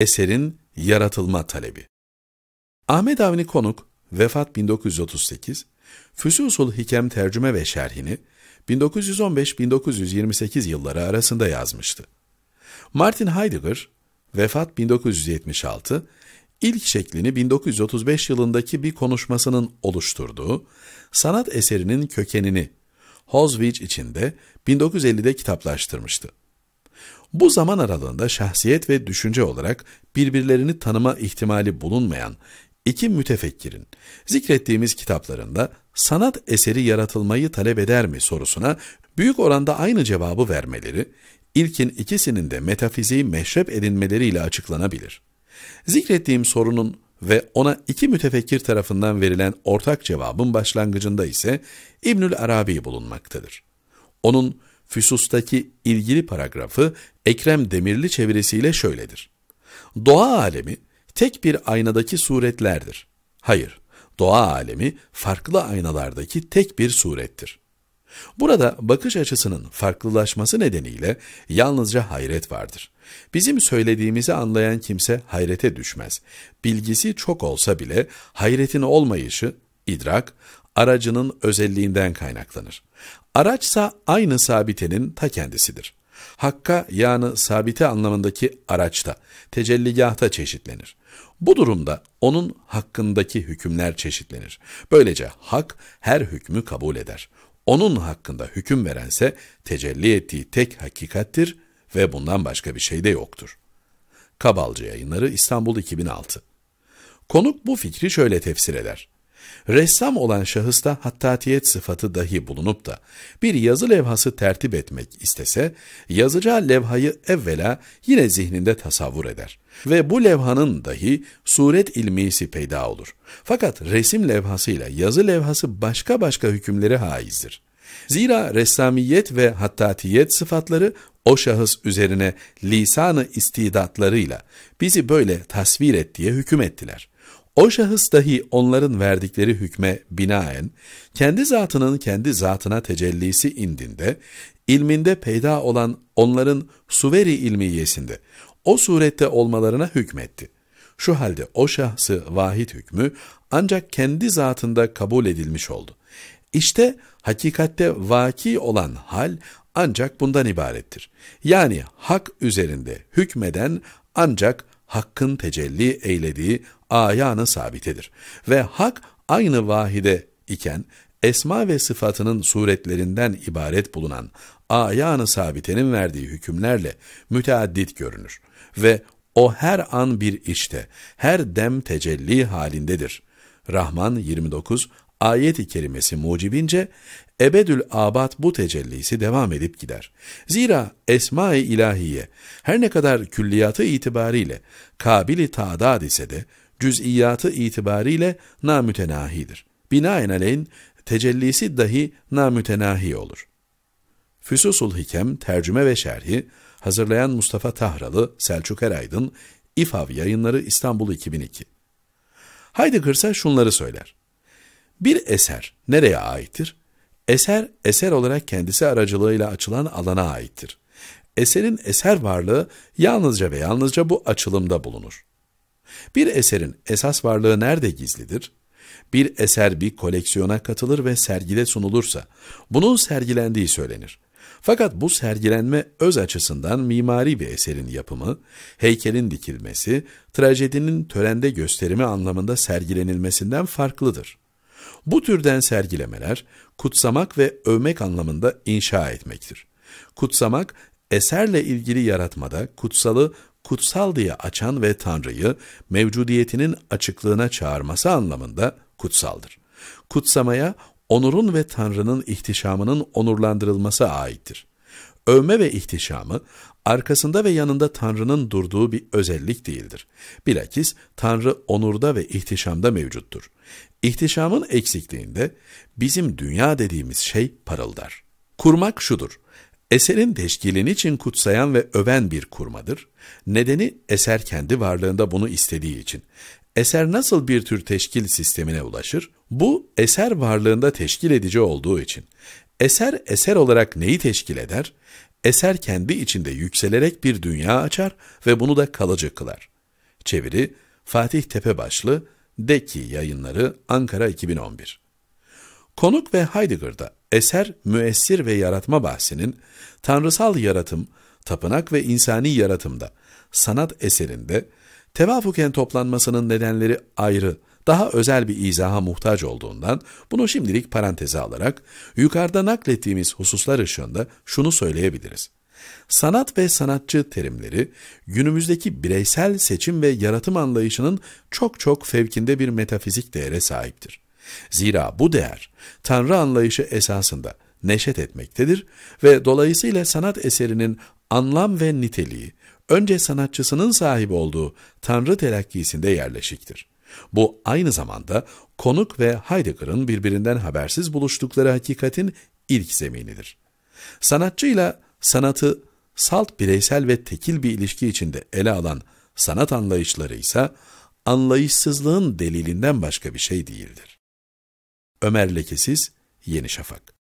Eserin yaratılma talebi. Ahmet Avni Konuk, vefat 1938, Füsusul Hikem tercüme ve şerhini 1915-1928 yılları arasında yazmıştı. Martin Heidegger, vefat 1976, ilk şeklini 1935 yılındaki bir konuşmasının oluşturduğu sanat eserinin kökenini Hozwich içinde 1950'de kitaplaştırmıştı. Bu zaman aralığında şahsiyet ve düşünce olarak birbirlerini tanıma ihtimali bulunmayan iki mütefekkirin zikrettiğimiz kitaplarında sanat eseri yaratılmayı talep eder mi sorusuna büyük oranda aynı cevabı vermeleri, ilkin ikisinin de metafiziği meşrep edinmeleriyle açıklanabilir. Zikrettiğim sorunun ve ona iki mütefekkir tarafından verilen ortak cevabın başlangıcında ise İbnül Arabi bulunmaktadır. Onun Füsus'taki ilgili paragrafı Ekrem Demirli çevirisiyle şöyledir. Doğa alemi tek bir aynadaki suretlerdir. Hayır, doğa alemi farklı aynalardaki tek bir surettir. Burada bakış açısının farklılaşması nedeniyle yalnızca hayret vardır. Bizim söylediğimizi anlayan kimse hayrete düşmez. Bilgisi çok olsa bile hayretin olmayışı, idrak, aracının özelliğinden kaynaklanır. Araçsa aynı sabitenin ta kendisidir. Hakka yani sabite anlamındaki araçta, tecelligahta çeşitlenir. Bu durumda onun hakkındaki hükümler çeşitlenir. Böylece hak her hükmü kabul eder. Onun hakkında hüküm verense tecelli ettiği tek hakikattir ve bundan başka bir şey de yoktur. Kabalcı Yayınları İstanbul 2006 Konuk bu fikri şöyle tefsir eder. Ressam olan şahısta hattatiyet sıfatı dahi bulunup da bir yazı levhası tertip etmek istese, yazacağı levhayı evvela yine zihninde tasavvur eder ve bu levhanın dahi suret ilmisi peyda olur. Fakat resim levhasıyla yazı levhası başka başka hükümleri haizdir. Zira ressamiyet ve hattatiyet sıfatları o şahıs üzerine lisanı istidatlarıyla bizi böyle tasvir et diye hüküm ettiler.'' O şahıs dahi onların verdikleri hükme binaen, kendi zatının kendi zatına tecellisi indinde, ilminde peyda olan onların suveri ilmiyesinde, o surette olmalarına hükmetti. Şu halde o şahsı vahid hükmü ancak kendi zatında kabul edilmiş oldu. İşte hakikatte vaki olan hal ancak bundan ibarettir. Yani hak üzerinde hükmeden ancak hakkın tecelli eylediği ayağını sabitedir. Ve hak aynı vahide iken esma ve sıfatının suretlerinden ibaret bulunan ayağını sabitenin verdiği hükümlerle müteaddit görünür. Ve o her an bir işte, her dem tecelli halindedir. Rahman 29, ayet-i kerimesi mucibince ebedül abad bu tecellisi devam edip gider. Zira esma-i ilahiye her ne kadar külliyatı itibariyle kabili tadad ise de cüz'iyatı itibariyle namütenahidir. Binaenaleyh tecellisi dahi namütenahi olur. Füsusul Hikem Tercüme ve Şerhi Hazırlayan Mustafa Tahralı, Selçuk Eraydın, İFAV Yayınları İstanbul 2002 Heidegger ise şunları söyler. Bir eser nereye aittir? Eser, eser olarak kendisi aracılığıyla açılan alana aittir. Eserin eser varlığı yalnızca ve yalnızca bu açılımda bulunur. Bir eserin esas varlığı nerede gizlidir? Bir eser bir koleksiyona katılır ve sergide sunulursa, bunun sergilendiği söylenir. Fakat bu sergilenme öz açısından mimari bir eserin yapımı, heykelin dikilmesi, trajedinin törende gösterimi anlamında sergilenilmesinden farklıdır. Bu türden sergilemeler kutsamak ve övmek anlamında inşa etmektir. Kutsamak, eserle ilgili yaratmada kutsalı kutsal diye açan ve Tanrı'yı mevcudiyetinin açıklığına çağırması anlamında kutsaldır. Kutsamaya onurun ve Tanrı'nın ihtişamının onurlandırılması aittir. Övme ve ihtişamı arkasında ve yanında Tanrı'nın durduğu bir özellik değildir. Bilakis Tanrı onurda ve ihtişamda mevcuttur. İhtişamın eksikliğinde bizim dünya dediğimiz şey parıldar. Kurmak şudur. Eserin teşkilini için kutsayan ve öven bir kurmadır. Nedeni eser kendi varlığında bunu istediği için. Eser nasıl bir tür teşkil sistemine ulaşır? Bu eser varlığında teşkil edici olduğu için. Eser eser olarak neyi teşkil eder? eser kendi içinde yükselerek bir dünya açar ve bunu da kalıcı kılar. Çeviri Fatih Tepebaşlı, Deki Yayınları Ankara 2011 Konuk ve Heidegger'da eser, müessir ve yaratma bahsinin, tanrısal yaratım, tapınak ve insani yaratımda, sanat eserinde, tevafuken toplanmasının nedenleri ayrı, daha özel bir izaha muhtaç olduğundan bunu şimdilik paranteze alarak yukarıda naklettiğimiz hususlar ışığında şunu söyleyebiliriz. Sanat ve sanatçı terimleri günümüzdeki bireysel seçim ve yaratım anlayışının çok çok fevkinde bir metafizik değere sahiptir. Zira bu değer Tanrı anlayışı esasında neşet etmektedir ve dolayısıyla sanat eserinin anlam ve niteliği önce sanatçısının sahibi olduğu Tanrı telakkisinde yerleşiktir. Bu aynı zamanda konuk ve Heidegger'ın birbirinden habersiz buluştukları hakikatin ilk zeminidir. Sanatçıyla sanatı salt bireysel ve tekil bir ilişki içinde ele alan sanat anlayışları ise anlayışsızlığın delilinden başka bir şey değildir. Ömer Lekesiz, Yeni Şafak